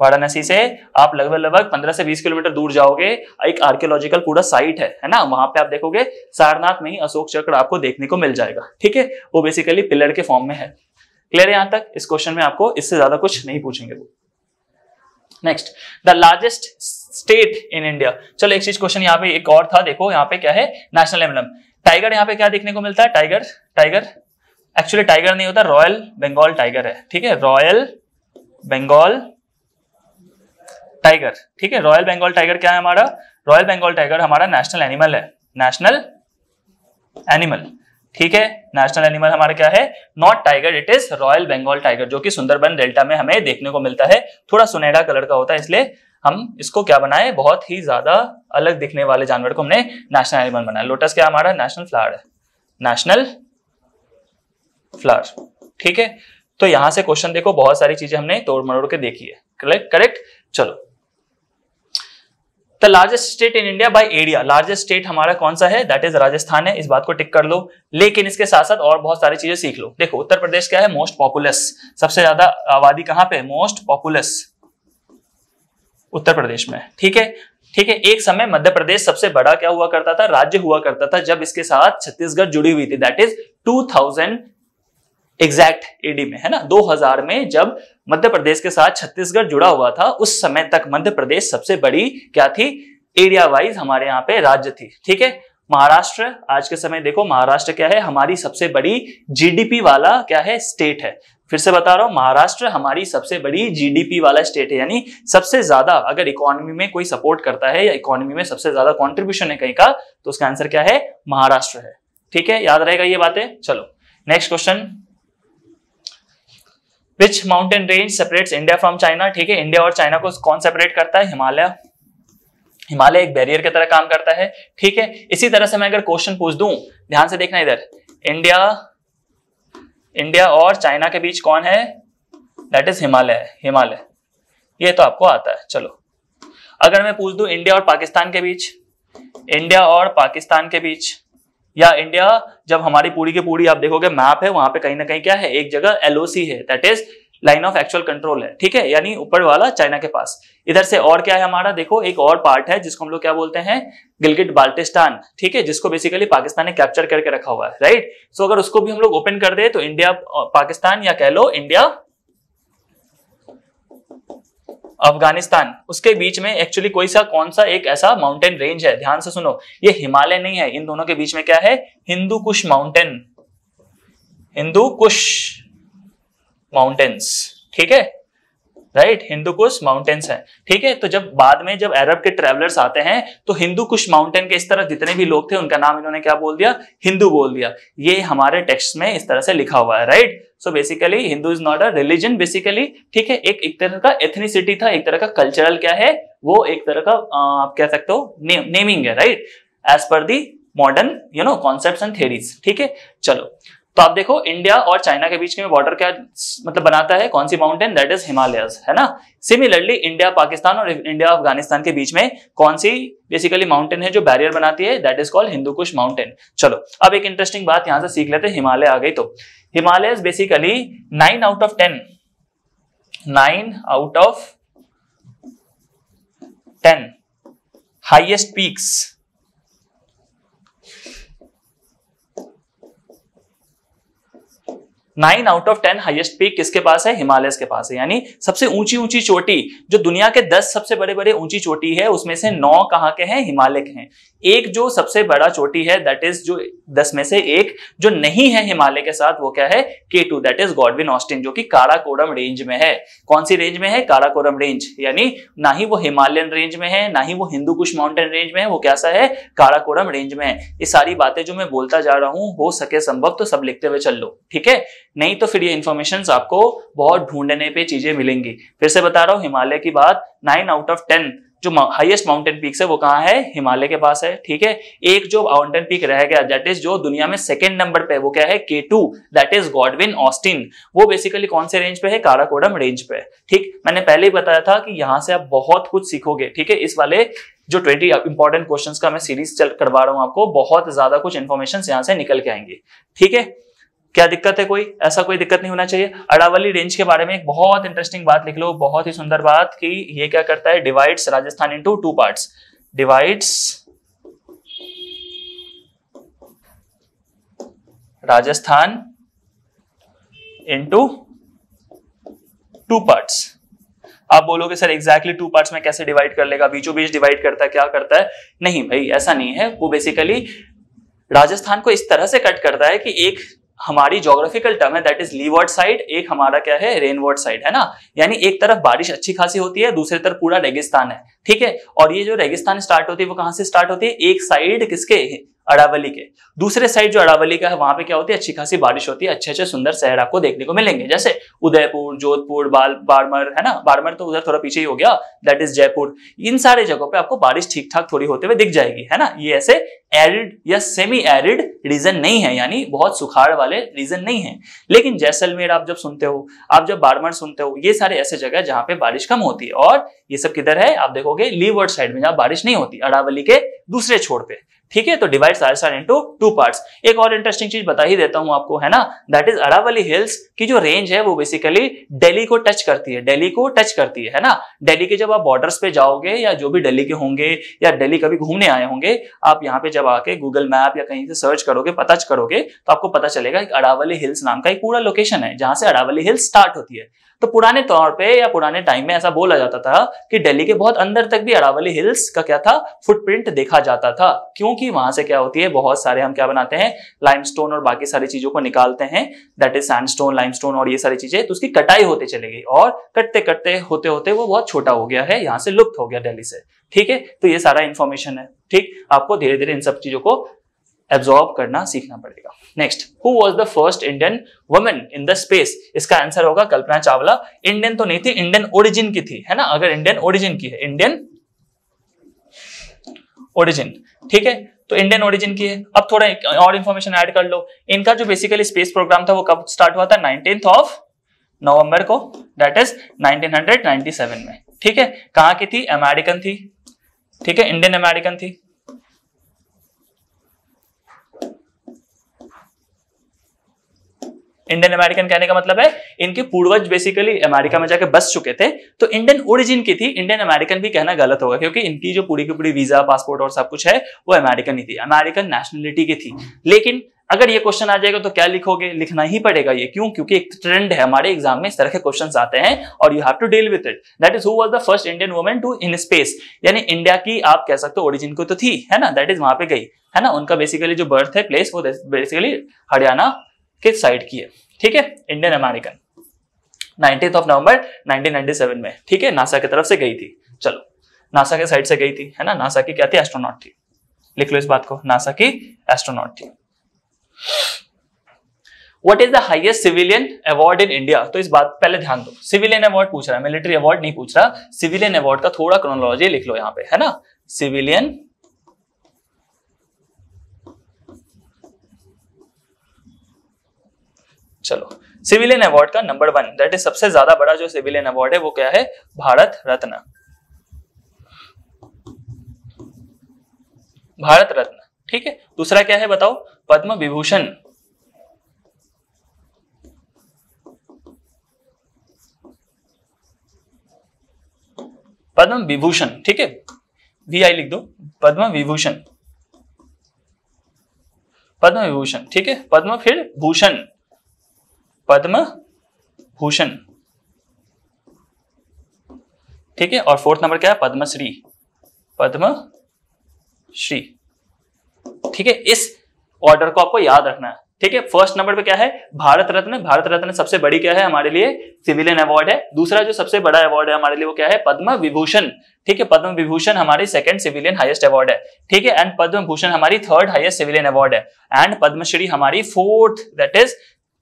वाराणसी से आप लगभग लगभग 15 से 20 किलोमीटर दूर जाओगे एक आर्कियोलॉजिकल पूरा साइट है है ना वहां पे आप देखोगे सारनाथ में ही अशोक चक्र आपको देखने को मिल जाएगा ठीक है वो बेसिकली पिलर के फॉर्म में है क्लियर यहां तक इस क्वेश्चन में आपको इससे ज्यादा कुछ नहीं पूछेंगे वो next the largest state in India चलो एक चीज क्वेश्चन यहाँ पे एक और था देखो यहाँ पे क्या है नेशनल एम्बलम टाइगर यहाँ पे क्या देखने को मिलता है टाइगर टाइगर एक्चुअली टाइगर नहीं होता रॉयल बंगाल टाइगर है ठीक है रॉयल बंगाल टाइगर ठीक है रॉयल बंगाल टाइगर क्या है हमारा रॉयल बंगाल टाइगर हमारा नेशनल एनिमल है नेशनल एनिमल ठीक है नेशनल एनिमल हमारा क्या है not tiger it is royal Bengal tiger जो कि सुंदरबन डेल्टा में हमें देखने को मिलता है थोड़ा सुनहरा कलर का होता है इसलिए हम इसको क्या बनाए बहुत ही ज्यादा अलग दिखने वाले जानवर को हमने नेशनल एनिमल बनाया लोटस क्या हमारा नेशनल फ्लावर है नेशनल फ्लावर ठीक है तो यहां से क्वेश्चन देखो बहुत सारी चीजें हमने तोड़ मरोड़ के देखी है करेक्ट करेक्ट चलो the largest state in India by area largest state हमारा कौन सा है दैट इज राजस्थान है इस बात को टिक कर लो लेकिन इसके साथ साथ और बहुत सारी चीजें सीख लो देखो उत्तर प्रदेश क्या है मोस्ट पॉपुलस सबसे ज्यादा आबादी कहाँ पे मोस्ट पॉपुलस उत्तर प्रदेश में ठीक है ठीक है एक समय मध्य प्रदेश सबसे बड़ा क्या हुआ करता था राज्य हुआ करता था जब इसके साथ छत्तीसगढ़ जुड़ी हुई थी दैट इज 2000 एग्जैक्ट एडी में है ना 2000 में जब मध्य प्रदेश के साथ छत्तीसगढ़ जुड़ा हुआ था उस समय तक मध्य प्रदेश सबसे बड़ी क्या थी एरिया वाइज हमारे यहाँ पे राज्य थी ठीक है महाराष्ट्र आज के समय देखो महाराष्ट्र क्या है हमारी सबसे बड़ी जीडीपी वाला क्या है स्टेट है फिर से बता रहा हूं महाराष्ट्र हमारी सबसे बड़ी जीडीपी वाला स्टेट है यानी सबसे ज्यादा अगर इकोनॉमी में कोई सपोर्ट करता है या इकोनॉमी में सबसे ज्यादा कॉन्ट्रीब्यूशन है कहीं का तो उसका आंसर क्या है महाराष्ट्र है ठीक है याद रहेगा ये बातें चलो next question which mountain range separates India from China ठीक है इंडिया और चाइना को कौन सेपरेट करता है हिमालय हिमालय एक बैरियर की तरह काम करता है ठीक है इसी तरह से मैं अगर क्वेश्चन पूछ दूं ध्यान से देखना इधर इंडिया इंडिया और चाइना के बीच कौन है दैट इज हिमालय हिमालय ये तो आपको आता है चलो अगर मैं पूछ दू इंडिया और पाकिस्तान के बीच इंडिया और पाकिस्तान के बीच या इंडिया जब हमारी पूरी की पूरी आप देखोगे मैप है वहां पे कहीं ना कहीं क्या है एक जगह एलओसी है that is line of actual control है ठीक है यानी ऊपर वाला चाइना के पास इधर से और क्या है हमारा देखो एक और पार्ट है जिसको हम लोग क्या बोलते हैं गिलगिट बाल्टिस्तान ठीक है जिसको बेसिकली पाकिस्तान ने कैप्चर करके रखा हुआ है राइट सो अगर उसको भी हम लोग ओपन कर दे तो इंडिया पाकिस्तान या कह लो इंडिया अफगानिस्तान उसके बीच में एक्चुअली कोई सा कौन सा एक ऐसा माउंटेन रेंज है ध्यान से सुनो ये हिमालय नहीं है इन दोनों के बीच में क्या है हिंदू कुश माउंटेन हिंदू कुश माउंटेन्स ठीक है राइट हिंदू कुश माउंटेन्स है ठीक है तो जब बाद में जब अरब के ट्रेवलर्स आते हैं तो हिंदू कुश माउंटेन के इस तरह जितने भी लोग थे उनका नाम इन्होंने क्या बोल दिया हिंदू बोल दिया ये हमारे टेक्स्ट में इस तरह से लिखा हुआ है right so basically Hindu is not a religion basically ठीक है एक एक तरह का एथनिसिटी था एक तरह का कल्चरल क्या है वो एक तरह का आ, आप कह सकते हो ने, नेमिंग है राइट एज पर the modern you know concept and theories ठीक है चलो तो आप देखो इंडिया और चाइना के बीच में बॉर्डर क्या मतलब बनाता है कौन सी माउंटेन दैट इज हिमालयस है ना सिमिलरली इंडिया पाकिस्तान और इंडिया अफगानिस्तान के बीच में कौन सी बेसिकली माउंटेन है जो बैरियर बनाती है that is called Hindu Kush mountain चलो अब एक इंटरेस्टिंग बात यहां से सीख लेते हैं हिमालय आ गई तो Himalaya basically nine out of ten nine out of ten highest peaks nine out of ten highest peak किसके पास है हिमालय के पास है यानी सबसे ऊंची ऊंची चोटी जो दुनिया के दस सबसे बड़े बड़े ऊंची चोटी है उसमें से नौ कहाँ के हैं हिमालय के हैं एक जो सबसे बड़ा चोटी है दैट इज जो दस में से एक जो नहीं है हिमालय के साथ वो क्या है K two that is Godwin Austen जो कि काराकोरम रेंज में है कौन सी रेंज में है काराकोरम रेंज यानी ना ही वो हिमालयन रेंज में है ना ही वो हिंदू कुश माउंटेन रेंज में है वो कैसा है काराकोरम रेंज में है ये सारी बातें जो मैं बोलता जा रहा हूं हो सके संभव तो सब लिखते हुए चल लो ठीक है नहीं तो फिर ये इन्फॉर्मेशन आपको बहुत ढूंढने पे चीजें मिलेंगी फिर से बता रहा हूँ हिमालय की बात नाइन आउट ऑफ टेन जो हाईएस्ट माउंटेन पीक है वो कहाँ है हिमालय के पास है ठीक है एक जो माउंटेन पीक रह गया दैट इज जो दुनिया में सेकंड नंबर पे वो क्या है K two that is Godwin Austen वो बेसिकली कौन से रेंज पे है काराकोडम रेंज पे ठीक मैंने पहले ही बताया था कि यहाँ से आप बहुत कुछ सीखोगे ठीक है इस वाले जो 20 इंपॉर्टेंट क्वेश्चंस का मैं सीरीज करवा रहा हूँ आपको बहुत ज्यादा कुछ इन्फॉर्मेशन यहाँ से निकल के आएंगे ठीक है क्या दिक्कत है कोई ऐसा कोई दिक्कत नहीं होना चाहिए अडावली रेंज के बारे में एक बहुत इंटरेस्टिंग बात लिख लो बहुत ही सुंदर बात कि ये क्या करता है divides Rajasthan into two parts divides Rajasthan into two parts आप बोलोगे सर एग्जैक्टली टू पार्ट्स में कैसे डिवाइड कर लेगा बीचों बीच डिवाइड करता है क्या करता है नहीं भाई ऐसा नहीं है वो बेसिकली राजस्थान को इस तरह से कट करता है कि एक हमारी जोग्राफिकल टर्म है दैट इज लीवर्ड साइड एक हमारा क्या है रेनवर्ड साइड है ना यानी एक तरफ बारिश अच्छी खासी होती है दूसरी तरफ पूरा रेगिस्तान है ठीक है और ये जो रेगिस्तान स्टार्ट होती है वो कहां से स्टार्ट होती है एक साइड किसके अरावली के दूसरे साइड जो अरावली का है वहां पे क्या होती है अच्छी खासी बारिश होती है अच्छे अच्छे सुंदर शहर आपको देखने को मिलेंगे जैसे उदयपुर जोधपुर बाल बाड़मर है ना बाड़मर तो उधर थोड़ा पीछे ही हो गया दैट इज जयपुर इन सारे जगहों पे आपको बारिश ठीक ठाक थोड़ी होते हुए दिख जाएगी है ना ये ऐसे एरिड या सेमी एरिड रीजन नहीं है यानी बहुत सुखाड़ वाले रीजन नहीं है लेकिन जैसलमेर आप जब सुनते हो आप जब बाड़मर सुनते हो ये सारे ऐसे जगह जहां पे बारिश कम होती है और ये सब किधर है आप देखोगे लीवर्ड साइड में जहां बारिश नहीं होती अरावली के दूसरे छोड़ पे ठीक है तो divide Rajasthan into two parts एक और इंटरेस्टिंग चीज बता ही देता हूं आपको है ना दैट इज अरावली हिल्स की जो रेंज है वो बेसिकली डेली को टच करती है डेली को टच करती है है ना डेली के जब आप बॉर्डर्स पे जाओगे या जो भी डेली के होंगे या डेली कभी घूमने आए होंगे आप यहाँ पे जब आके गूगल मैप या कहीं से सर्च करोगे पता करोगे तो आपको पता चलेगा अरावली हिल्स नाम का एक पूरा लोकेशन है जहां से अरावली हिल्स स्टार्ट होती है तो पुराने तौर पे या पुराने टाइम में ऐसा बोला जाता था कि दिल्ली के बहुत अंदर तक भी अरावली हिल्स का क्या था फुटप्रिंट देखा जाता था क्योंकि वहां से क्या होती है बहुत सारे हम क्या बनाते हैं लाइमस्टोन और बाकी सारी चीजों को निकालते हैं दैट इज सैंडस्टोन लाइमस्टोन और ये सारी चीजें तो उसकी कटाई होते चले गई और कटते कटते होते होते वो बहुत छोटा हो गया है यहाँ से लुप्त हो गया दिल्ली से ठीक है तो ये सारा इन्फॉर्मेशन है ठीक आपको धीरे धीरे इन सब चीजों को एब्जॉर्ब करना सीखना पड़ेगा next who was the first Indian women in the space इसका आंसर होगा कल्पना चावला इंडियन तो नहीं थी इंडियन ओरिजिन की थी है ना अगर इंडियन ओरिजिन की है इंडियन ओरिजिन ठीक है तो इंडियन ओरिजिन की है अब थोड़ा और इन्फॉर्मेशन ऐड कर लो इनका जो बेसिकली स्पेस प्रोग्राम था वो कब स्टार्ट हुआ था नाइनटीन ऑफ नवंबर को दैट इज 1997 में ठीक है कहां की थी अमेरिकन थी ठीक है इंडियन अमेरिकन थी इंडियन अमेरिकन कहने का मतलब है इनके पूर्वज बेसिकली अमेरिका में जाके बस चुके थे तो इंडियन ओरिजिन की थी इंडियन अमेरिकन भी कहना गलत होगा क्योंकि इनकी जो पूरी की पूरी वीजा पासपोर्ट और सब कुछ है वो अमेरिकन ही थी अमेरिकन नेशनलिटी की थी लेकिन अगर ये क्वेश्चन आ जाएगा तो क्या लिखोगे लिखना ही पड़ेगा ये क्यों क्योंकि एक ट्रेंड है हमारे एग्जाम में इस तरह के क्वेश्चंस आते हैं और you have to deal with it that is who was the first Indian woman to in space यानी इंडिया की आप कह सकते हो ओरिजिन को तो थी है ना दैट इज वहां पे गई है ना उनका बेसिकली जो बर्थ है प्लेस वो बेसिकली हरियाणा किस साइड की है ठीक है Indian American nineteen of November 1997 में ठीक है नासा की तरफ से गई थी चलो नासा के साइड से गई थी है ना नासा की क्या थी एस्ट्रोनॉट थी लिख लो इस बात को नासा की एस्ट्रोनॉट थी what is the highest civilian award in India तो इस बात पहले ध्यान दो सिविलियन अवार्ड पूछ रहा है मिलिट्री अवार्ड नहीं पूछ रहा सिविलियन अवार्ड का थोड़ा क्रोनोलॉजी लिख लो यहाँ पे है ना सिविलियन चलो सिविलियन अवार्ड का नंबर वन दैट इज सबसे ज्यादा बड़ा जो सिविलियन अवार्ड है वो क्या है भारत रत्न भारत रत्न ठीक है दूसरा क्या है बताओ पद्म विभूषण पद्म विभूषण ठीक है वी आई लिख दो पद्म विभूषण पद्म विभूषण ठीक है पद्म फिर भूषण पद्म भूषण ठीक है और फोर्थ नंबर क्या है पद्मश्री पद्म श्री ठीक है इस ऑर्डर को आपको याद रखना है ठीक है फर्स्ट नंबर पे क्या है भारत रत्न भारत रत्न सबसे बड़ी क्या है हमारे लिए सिविलियन अवार्ड है दूसरा जो सबसे बड़ा अवार्ड है हमारे लिए वो क्या है पद्म विभूषण ठीक है पद्म विभूषण हमारी सेकंड सिविलियन हाईएस्ट अवार्ड है ठीक है एंड पद्म भूषण हमारी थर्ड हाईएस्ट सिविलियन अवार्ड है एंड पद्मश्री हमारी फोर्थ दैट इज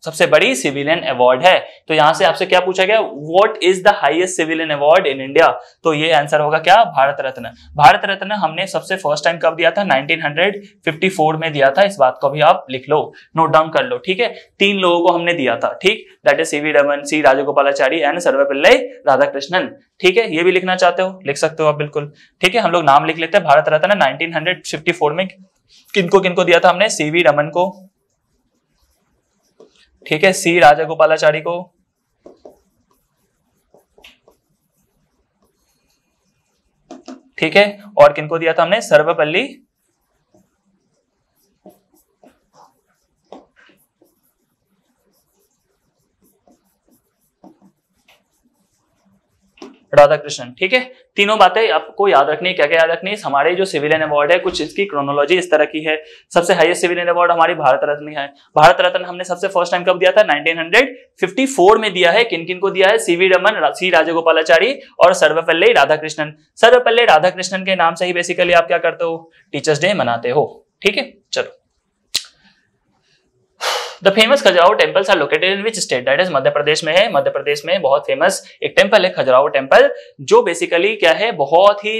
सबसे बड़ी सिविलियन अवार्ड है तो यहां से आपसे क्या पूछा गया what is the highest civilian award in India तो ये आंसर होगा क्या भारत रत्न भारत रत्न हमने सबसे फर्स्ट टाइम कब दिया था 1954 में दिया था इस बात को भी आप लिख लो नोट डाउन कर लो ठीक है तीन लोगों को हमने दिया था ठीक that is C V Raman C Rajagopalachari and Sarvepalli Radhakrishnan ठीक है ये भी लिखना चाहते हो लिख सकते हो आप बिल्कुल ठीक है हम लोग नाम लिख लेते हैं भारत रत्न 1954 में किनको किनको दिया था हमने सीवी रमन को ठीक है सी राजा गोपालाचारी को ठीक है और किनको दिया था हमने सर्वपल्ली राधा कृष्ण ठीक है तीनों बातें आपको याद रखनी है क्या क्या याद रखनी है हमारे जो सिविलियन अवार्ड है कुछ इसकी क्रोनोलॉजी इस तरह की है सबसे हाईएस्ट सिविलियन अवार्ड हमारी भारत रत्न है भारत रत्न हमने सबसे फर्स्ट टाइम कब दिया था 1954 में दिया है किन किन को दिया है सीवी रमन सी राजगोपालाचारी और सर्वपल्ली राधाकृष्णन सर्वपल्ली राधाकृष्णन के नाम से ही बेसिकली आप क्या करते हो टीचर्स डे मनाते हो ठीक है चलो the famous Khajuraho temples are located in which state that is Madhya Pradesh में है मध्य प्रदेश में बहुत फेमस एक टेम्पल है खजुराहो टेम्पल जो बेसिकली क्या है बहुत ही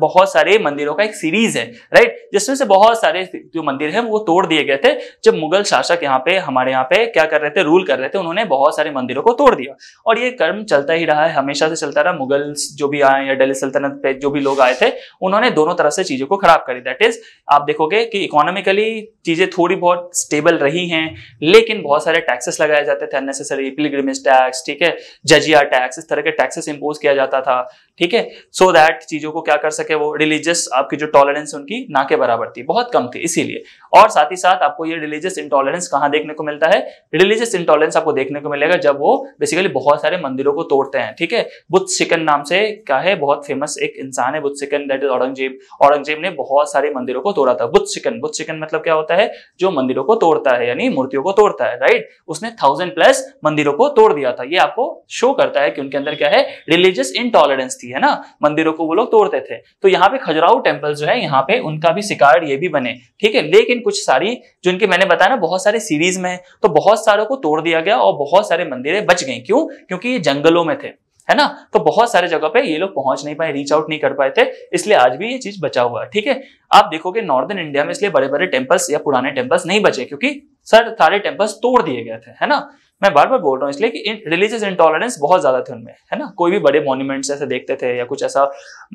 बहुत सारे मंदिरों का एक सीरीज है राइट जिसमें से बहुत सारे जो मंदिर है वो तोड़ दिए गए थे जब मुगल शासक यहाँ पे हमारे यहाँ पे क्या कर रहे थे रूल कर रहे थे उन्होंने बहुत सारे मंदिरों को तोड़ दिया और ये कर्म चलता ही रहा है हमेशा से चलता रहा मुगल जो भी आए या डेली सल्तनत पे जो भी लोग आए थे उन्होंने दोनों तरफ से चीजों को खराब करी दैट इज आप देखोगे कि इकोनॉमिकली चीजें थोड़ी बहुत स्टेबल रही हैं लेकिन बहुत सारे टैक्सेस लगाए जाते थे अननेसेसरी पिलग्रिमेज टैक्स ठीक है जजिया टैक्स इस तरह के टैक्सेस इंपोज किया जाता था ठीक है सो दैट चीजों को क्या कर सके वो रिलीजियस आपकी जो टॉलरेंस उनकी ना के बराबर थी बहुत कम थी इसीलिए और साथ ही साथ आपको ये रिलीजियस इंटॉलरेंस कहाँ देखने को मिलता है रिलीजियस इंटॉलरेंस आपको देखने को मिलेगा जब वो बेसिकली बहुत सारे मंदिरों को तोड़ते हैं ठीक है बुद्ध सिकन नाम से क्या है बहुत फेमस एक इंसान है बुद्ध सिकन दैट इज औरंगजेब औरंगजेब ने बहुत सारे मंदिरों को तोड़ा था बुद्ध सिकन बुद्ध सिकन मतलब क्या होता है जो मंदिरों को तोड़ता है यानी मूर्तियों को को तोड़ता है राइट उसने थाउजेंड प्लस मंदिरों को तोड़ दिया था ये आपको शो करता है कि उनके अंदर क्या है रिलीजियस इंटॉलरेंस थी है ना मंदिरों को वो लोग तोड़ते थे तो यहाँ पे खजुराहो टेम्पल जो है यहाँ पे उनका भी शिकार ये भी बने ठीक है लेकिन कुछ सारी जो इनके मैंने बताया ना बहुत सारे सीरीज में तो बहुत सारों को तोड़ दिया गया और बहुत सारे मंदिरें बच गए क्यों क्योंकि ये जंगलों में थे है ना तो बहुत सारे जगह पे ये लोग पहुंच नहीं पाए रीच आउट नहीं कर पाए थे इसलिए आज भी ये चीज बचा हुआ है ठीक है आप देखोगे नॉर्दर्न इंडिया में इसलिए बड़े बड़े टेम्पल्स या पुराने टेम्पल्स नहीं बचे क्योंकि सर सारे टेम्पल्स तोड़ दिए गए थे है ना मैं बार बार बोल रहा हूँ इसलिए कि रिलीजियस इंटॉलरेंस बहुत ज्यादा थे उनमें है ना कोई भी बड़े मॉन्यूमेंट्स ऐसे देखते थे या कुछ ऐसा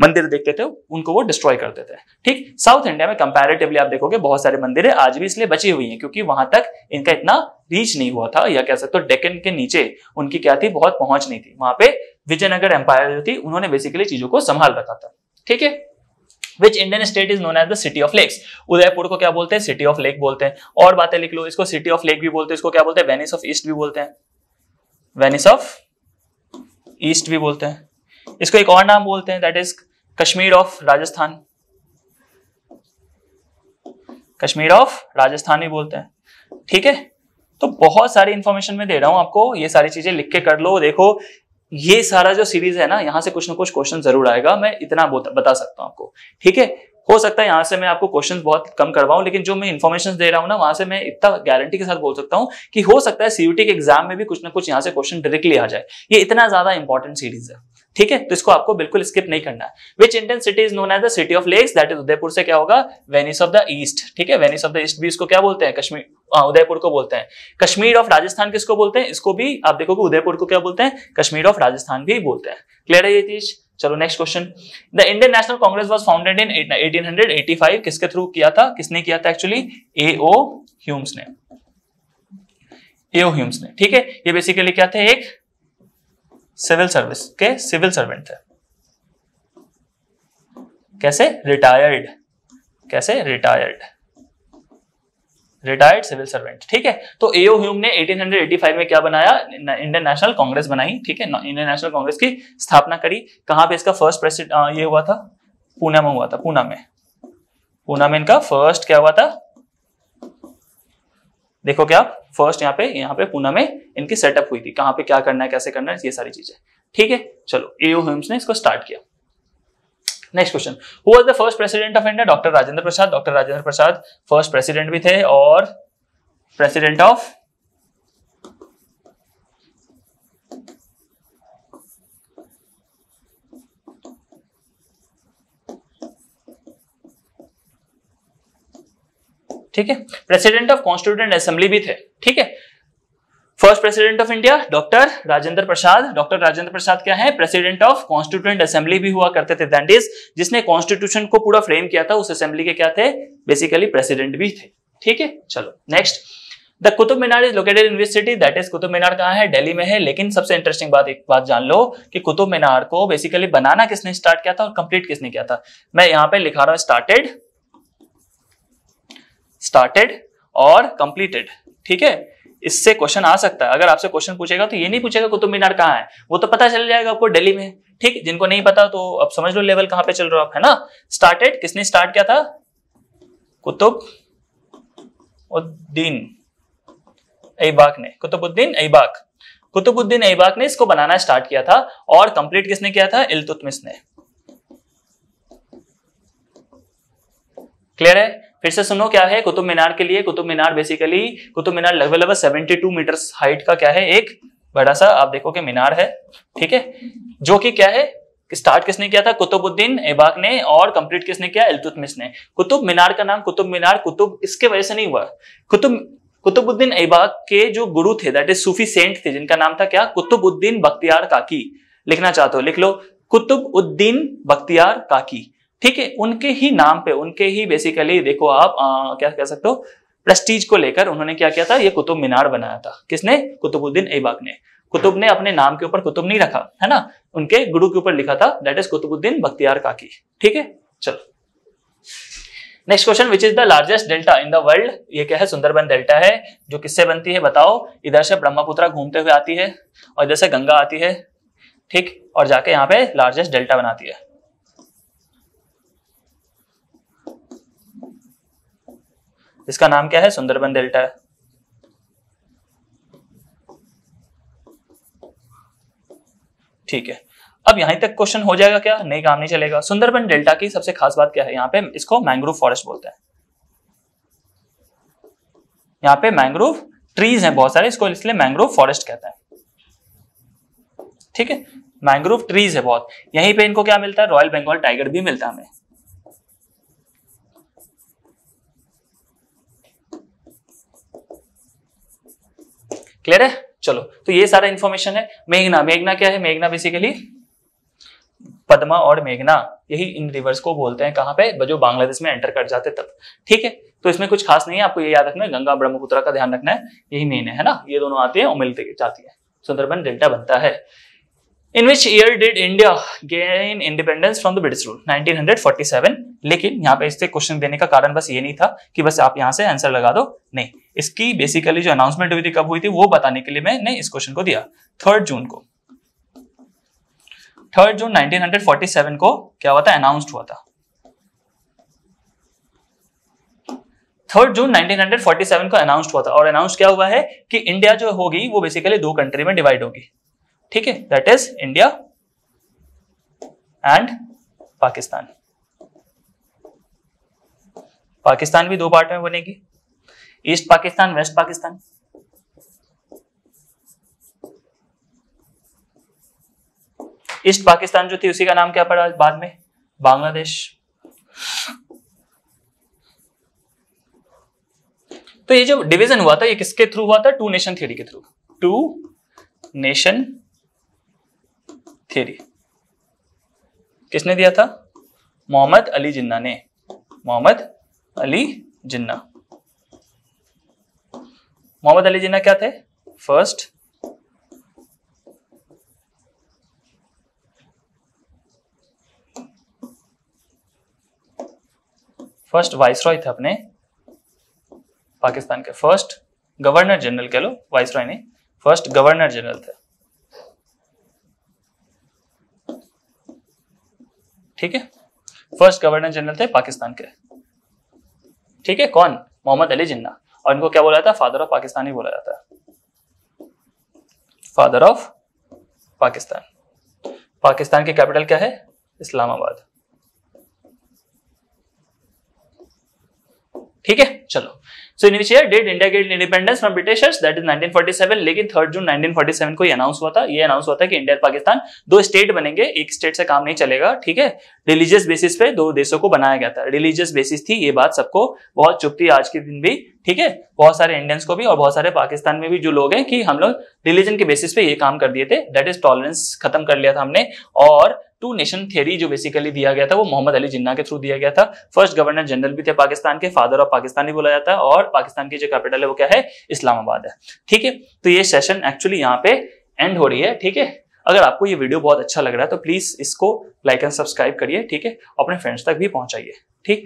मंदिर देखते थे उनको वो डिस्ट्रॉय करते थे ठीक साउथ इंडिया में कंपैरेटिवली आप देखोगे बहुत सारे मंदिर आज भी इसलिए बची हुई हैं क्योंकि वहां तक इनका इतना रीच नहीं हुआ था या कह सकते हो डेकन के नीचे उनकी क्या थी बहुत पहुंच नहीं थी वहां पे विजयनगर एम्पायर जो थी उन्होंने बेसिकली चीजों को संभाल रखा था ठीक है which Indian state is known as the city of lakes Udaipur को क्या बोलते हैं सिटी ऑफ लेक बोलते हैं और बातें लिख लो इसको सिटी ऑफ लेक भी बोलते हैं इसको क्या बोलते हैं वेनिस ऑफ ईस्ट भी बोलते हैं वेनिस ऑफ ईस्ट भी बोलते हैं इसको एक और नाम बोलते हैं that is Kashmir of Rajasthan Kashmir of Rajasthan भी बोलते हैं ठीक है तो बहुत सारी इंफॉर्मेशन मैं दे रहा हूं आपको ये सारी चीजें लिख के कर लो देखो ये सारा जो सीरीज है ना यहाँ से कुछ ना कुछ क्वेश्चन जरूर आएगा मैं इतना बता सकता हूं आपको ठीक है हो सकता है यहाँ से मैं आपको क्वेश्चन बहुत कम करवाऊं लेकिन जो मैं इन्फॉर्मेशन दे रहा हूँ ना वहां से मैं इतना गारंटी के साथ बोल सकता हूं कि हो सकता है सीयूटी के एग्जाम में भी कुछ ना कुछ यहाँ से क्वेश्चन डायरेक्टली आ जाए ये इतना ज्यादा इंपॉर्टेंट सीरीज है ठीक है तो इसको आपको बिल्कुल स्किप नहीं करना which Indian city is known as the city of lakes that is Udaipur से क्या होगा वेनिस ऑफ द ईस्ट ठीक है वेनिस ऑफ द ईस्ट भी इसको क्या बोलते हैं कश्मीर हाँ, उदयपुर को बोलते हैं कश्मीर ऑफ राजस्थान किसको बोलते हैं इसको भी आप देखोगे उदयपुर को क्या बोलते हैं कश्मीर ऑफ राजस्थान भी बोलते हैं क्लियर है ये चीज चलो next question the Indian National Congress was founded in five किसके थ्रू किया था किसने किया था एक्चुअली ए ओ ह्यूम्स ने ए ओ ह्यूम्स ने ठीक है ये बेसिकली क्या थे एक सिविल सर्विस के सिविल सर्वेंट थे कैसे रिटायर्ड कैसे रिटायर्ड रिटायर्ड सिविल सर्वेंट ठीक है तो एओ ह्यूम ने 1885 में क्या बनाया इंडियन नेशनल कांग्रेस बनाई ठीक है इंडियन नेशनल कांग्रेस की स्थापना करी कहां पे इसका फर्स्ट प्रेसिडेंट ये हुआ था पूना में हुआ था पूना में पूना में इनका फर्स्ट क्या हुआ था देखो क्या फर्स्ट यहाँ पे यहाँ पे पुणे में इनकी सेटअप हुई थी कहाँ पे क्या करना है कैसे करना है ये सारी चीजें ठीक है चलो एओ होम्स ने इसको स्टार्ट किया next question who was the first president of India doctor Rajendra Prasad doctor Rajendra Prasad first president भी थे और प्रेसिडेंट ऑफ ठीक है प्रेसिडेंट ऑफ कॉन्स्टिट्यूटेंट असेंबली भी थे ठीक है first president of India doctor Rajendra Prasad doctor Rajendra Prasad क्या है प्रेसिडेंट ऑफ कॉन्स्टिट्यूएंट असेंबली भी हुआ करते थे दैट इज जिसने कॉन्स्टिट्यूशन को पूरा फ्रेम किया था उस असेंबली के क्या थे बेसिकली प्रेसिडेंट भी थे ठीक है चलो next the Qutub Minar is located in which city that is Qutub Minar कहाँ है दिल्ली में है लेकिन सबसे इंटरेस्टिंग बात एक बात जान लो कि कुतुब मीनार को बेसिकली बनाना किसने स्टार्ट किया था और कंप्लीट किसने किया था मैं यहाँ पे लिखा रहा हूँ स्टार्टेड स्टार्टेड और कंप्लीटेड ठीक है इससे क्वेश्चन आ सकता है अगर आपसे क्वेश्चन पूछेगा तो ये नहीं पूछेगा कुतुब मीनार कहाँ है वो तो पता चल जाएगा आपको दिल्ली में ठीक जिनको नहीं पता तो अब समझ लो लेवल कहां पे चल रहा है है ना स्टार्टेड किसने स्टार्ट किया था कुतुब उद्दीन ऐबाक ने कुतुबुद्दीन ऐबाक कुतुबुद्दीन ऐबाक ने इसको बनाना स्टार्ट किया था और कंप्लीट किसने किया था इलतुतमिस ने क्लियर है फिर से सुनो क्या है कुतुब मीनार के लिए कुतुब मीनार बेसिकली कुतुब मीनार लगभग लगभग सेवेंटी टू मीटर हाइट का क्या है एक बड़ा सा आप देखो कि मीनार है ठीक है जो कि क्या है स्टार्ट किसने किया था कुतुबुद्दीन एबाक ने और कंप्लीट किसने किया इल्तुतमिश ने कुतुब मीनार का नाम कुतुब मीनार कुतुब इसके वजह से नहीं हुआ कुतुब कुतुबुद्दीन एबाक के जो गुरु थे दैट इज सूफी सेंट थे जिनका नाम था क्या कुतुबुद्दीन बख्तियार काकी लिखना चाहते हो लिख लो कुतुबुद्दीन बख्तियार काकी ठीक है उनके ही नाम पे उनके ही बेसिकली देखो आप आ, क्या कह सकते हो प्रेस्टीज को लेकर उन्होंने क्या किया था ये कुतुब मीनार बनाया था किसने कुतुबुद्दीन ऐबाक ने कुतुब ने अपने नाम के ऊपर कुतुब नहीं रखा है ना उनके गुरु के ऊपर लिखा था दैट इज कुतुबुद्दीन बख्तियार काकी ठीक है चलो next question which is the largest delta in the world ये क्या है सुंदरबन डेल्टा है जो किससे बनती है बताओ इधर से ब्रह्मपुत्र घूमते हुए आती है और इधर से गंगा आती है ठीक और जाके यहाँ पे लार्जेस्ट डेल्टा बनाती है इसका नाम क्या है सुंदरबन डेल्टा है ठीक है अब यहीं तक क्वेश्चन हो जाएगा क्या नहीं काम नहीं चलेगा सुंदरबन डेल्टा की सबसे खास बात क्या है यहां पे इसको मैंग्रोव फॉरेस्ट बोलते हैं यहाँ पे मैंग्रोव ट्रीज हैं बहुत सारे इसको इसलिए मैंग्रोव फॉरेस्ट कहते हैं ठीक है मैंग्रोव ट्रीज है बहुत यहीं पे इनको क्या मिलता है रॉयल बंगाल टाइगर भी मिलता है हमें क्लियर है चलो तो ये सारा इंफॉर्मेशन है मेघना मेघना क्या है मेघना बेसिकली पद्मा और मेघना यही इन रिवर्स को बोलते हैं कहाँ पे जो बांग्लादेश में एंटर कर जाते तब ठीक है तो इसमें कुछ खास नहीं है आपको ये याद रखना है गंगा ब्रह्मपुत्र का ध्यान रखना है यही मेन है ना ये दोनों आते हैं और मिलते जाती है सुंदरबन डेल्टा बनता है in which year did India gain independence from the British rule 1947 लेकिन यहाँ पे इससे क्वेश्चन देने का कारण बस ये नहीं था कि बस आप यहाँ से आंसर लगा दो नहीं इसकी बेसिकली जो अनाउंसमेंट हुई थी कब हुई थी वो बताने के लिए मैंने इस क्वेश्चन को दिया थर्ड जून को थर्ड जून 1947 को क्या हुआ था अनाउंस्ड हुआ था थर्ड जून 1947 को अनाउंस हुआ था और अनाउंस क्या हुआ है कि इंडिया जो होगी वो बेसिकली दो कंट्री में डिवाइड होगी ठीक है that is India and Pakistan Pakistan भी दो पार्ट में बनेगी east Pakistan west Pakistan east Pakistan जो थी उसी का नाम क्या पड़ा बाद में बांग्लादेश तो ये जो डिवीजन हुआ था ये किसके थ्रू हुआ था टू नेशन थ्योरी के थ्रू टू नेशन थियरी किसने दिया था मोहम्मद अली जिन्ना ने मोहम्मद अली जिन्ना मोहम्मद अली जिन्ना क्या थे फर्स्ट फर्स्ट वाइस रॉय थे अपने पाकिस्तान के फर्स्ट गवर्नर जनरल कह लो वाइस रॉय ने फर्स्ट गवर्नर जनरल थे ठीक है फर्स्ट गवर्नर जनरल थे पाकिस्तान के ठीक है कौन मोहम्मद अली जिन्ना और इनको क्या बोला जाता है फादर ऑफ पाकिस्तान ही बोला जाता है फादर ऑफ पाकिस्तान पाकिस्तान की कैपिटल क्या है इस्लामाबाद ठीक है चलो so initial date India get independence from Britishers that is 1947 लेकिन थर्ड जून 1947 को ये अनाउंस हुआ था ये अनाउंस हुआ था कि इंडिया और पाकिस्तान दो स्टेट बनेंगे एक स्टेट से काम नहीं चलेगा ठीक है रिलीजियस बेसिस पे दो देशों को बनाया गया था रिलीजियस बेसिस थी ये बात सबको बहुत चुप थी आज के दिन भी ठीक है बहुत सारे इंडियंस को भी और बहुत सारे पाकिस्तान में भी जो लोग हैं कि हम लोग रिलीजन के बेसिस पे ये काम कर दिए थे दैट इज टॉलरेंस खत्म कर लिया था हमने और टू नेशन थ्योरी जो बेसिकली दिया गया था वो मोहम्मद अली जिन्ना के थ्रू दिया गया था फर्स्ट गवर्नर जनरल भी थे पाकिस्तान के फादर ऑफ पाकिस्तान बोला जाता है और पाकिस्तान की जो कैपिटल है वो क्या है इस्लामाबाद है ठीक है तो ये सेशन एक्चुअली यहाँ पे एंड हो रही है ठीक है अगर आपको ये वीडियो बहुत अच्छा लग रहा है तो प्लीज इसको लाइक एंड सब्सक्राइब करिए ठीक है अपने फ्रेंड्स तक भी पहुंचाइए ठीक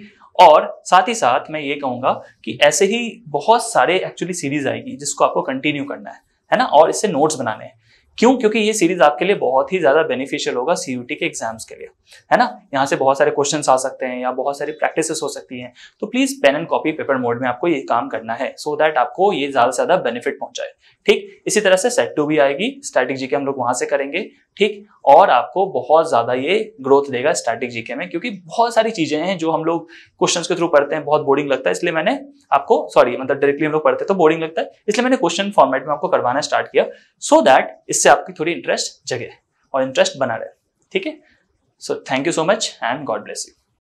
और साथ ही साथ मैं ये कहूंगा कि ऐसे ही बहुत सारे एक्चुअली सीरीज आएगी जिसको आपको कंटिन्यू करना है है ना और इससे नोट्स बनाने हैं क्यों क्योंकि ये सीरीज आपके लिए बहुत ही ज्यादा बेनिफिशियल होगा सीयूटी के एग्जाम्स के लिए है ना यहाँ से बहुत सारे क्वेश्चन आ सकते हैं या बहुत सारी प्रैक्टिस हो सकती हैं तो please pen and copy paper mode में आपको ये काम करना है सो so दैट आपको ये ज्यादा से ज्यादा बेनिफिट पहुंचाए ठीक इसी तरह से सेट टू भी आएगी स्टैटिक जीके हम लोग वहां से करेंगे ठीक और आपको बहुत ज्यादा ये ग्रोथ देगा स्टैटिक जीके में क्योंकि बहुत सारी चीजें हैं जो हम लोग क्वेश्चंस के थ्रू पढ़ते हैं बहुत बोरिंग लगता है इसलिए मैंने आपको सॉरी मतलब डायरेक्टली हम लोग पढ़ते हैं तो बोरिंग लगता है इसलिए मैंने क्वेश्चन फॉर्मेट में आपको करवाना स्टार्ट किया सो so दैट इससे आपकी थोड़ी इंटरेस्ट जगह और इंटरेस्ट बना रहे ठीक है so thank you so much and God bless you